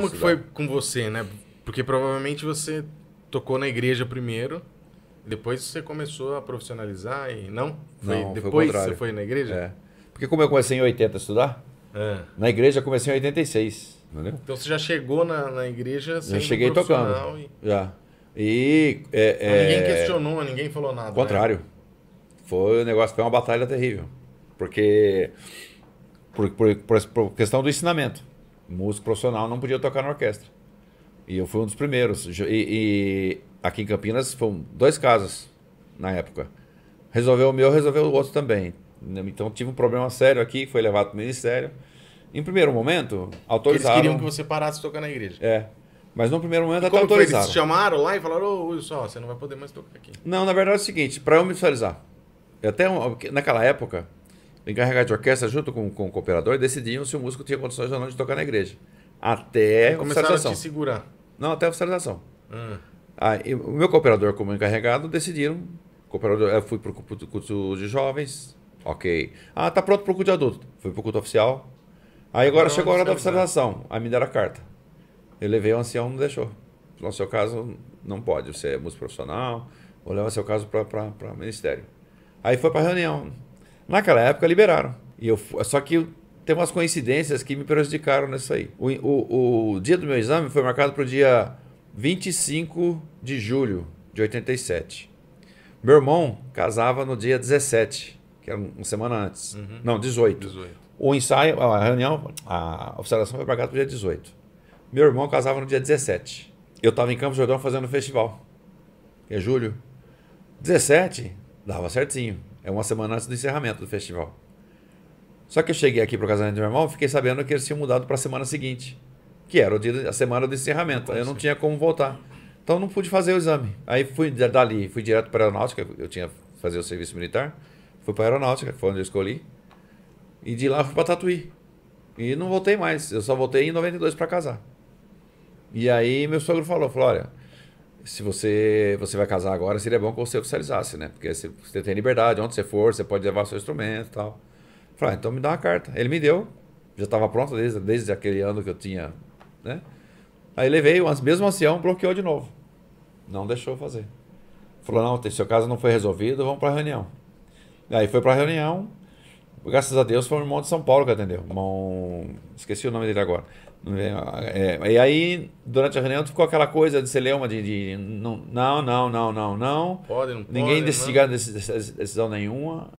Como que foi com você, né? Porque provavelmente você tocou na igreja primeiro, depois você começou a profissionalizar e não? Foi não, depois foi você foi na igreja? É. Porque como eu comecei em 80 a estudar, é. na igreja eu comecei em 86, entendeu? Então você já chegou na, na igreja sem já cheguei tocando. E... Já. E é, ah, ninguém é, questionou, ninguém falou nada. O né? contrário. Né? Foi um negócio, foi uma batalha terrível. Porque por, por, por questão do ensinamento músico profissional não podia tocar na orquestra. E eu fui um dos primeiros. E, e aqui em Campinas foram dois casos na época. Resolveu o meu, resolveu o outro também. Então tive um problema sério aqui, foi levado para o ministério. Em primeiro momento, autorizaram. Eles queriam que você parasse de tocar na igreja. É. Mas no primeiro momento e até autorizaram. Eles chamaram lá e falaram: Ô, oh, só, você não vai poder mais tocar aqui. Não, na verdade é o seguinte: para eu me visualizar. Até um, naquela época, encarregado de orquestra, junto com, com o cooperador, decidiam se o músico tinha condições ou não de tocar na igreja. Até Começaram a te segurar. Não, até a oficialização. Hum. o meu cooperador, como encarregado, decidiram. Cooperador, eu fui para o culto de jovens, ok. Ah, tá pronto para o culto de adulto. Fui para o culto oficial. Aí agora não, é chegou a hora da oficialização. Aí me deram a carta. Eu levei o ancião, não deixou. No seu caso, não pode. Você é músico profissional, vou levar seu caso para o ministério. Aí foi para reunião. Naquela época liberaram. E eu, só que tem umas coincidências que me prejudicaram nisso aí. O, o, o dia do meu exame foi marcado para o dia 25 de julho de 87. Meu irmão casava no dia 17, que era uma semana antes. Uhum. Não, 18. 18. O ensaio, a reunião, a observação foi marcada para o dia 18. Meu irmão casava no dia 17. Eu estava em Campos Jordão fazendo festival. Que É julho. 17, dava certinho. É uma semana antes do encerramento do festival. Só que eu cheguei aqui pro casamento do meu irmão, fiquei sabendo que eles tinham mudado para a semana seguinte, que era o dia, a semana do encerramento. Eu não tinha como voltar. Então não pude fazer o exame. Aí fui dali, fui direto para a aeronáutica, eu tinha que fazer o serviço militar. Fui para a aeronáutica, foi onde eu escolhi. E de lá fui para Tatuí. E não voltei mais, eu só voltei em 92 para casar. E aí meu sogro falou, falou, se você você vai casar agora, seria bom que você oficializasse, né? Porque você tem liberdade, onde você for, você pode levar seu instrumento e tal. falei, ah, então me dá uma carta. Ele me deu, já estava pronta desde, desde aquele ano que eu tinha, né? Aí levei, mesmo ancião, assim, bloqueou de novo. Não deixou fazer. Falou, não, seu caso não foi resolvido, vamos para a reunião. Aí foi para a reunião, Graças a Deus foi um irmão de São Paulo que atendeu. Irmão... Esqueci o nome dele agora. É, é e aí, durante a reunião, ficou aquela coisa de celeuma de, de não, não, não, não, não, não. Pode, não Ninguém pode, decidiu decisão nenhuma.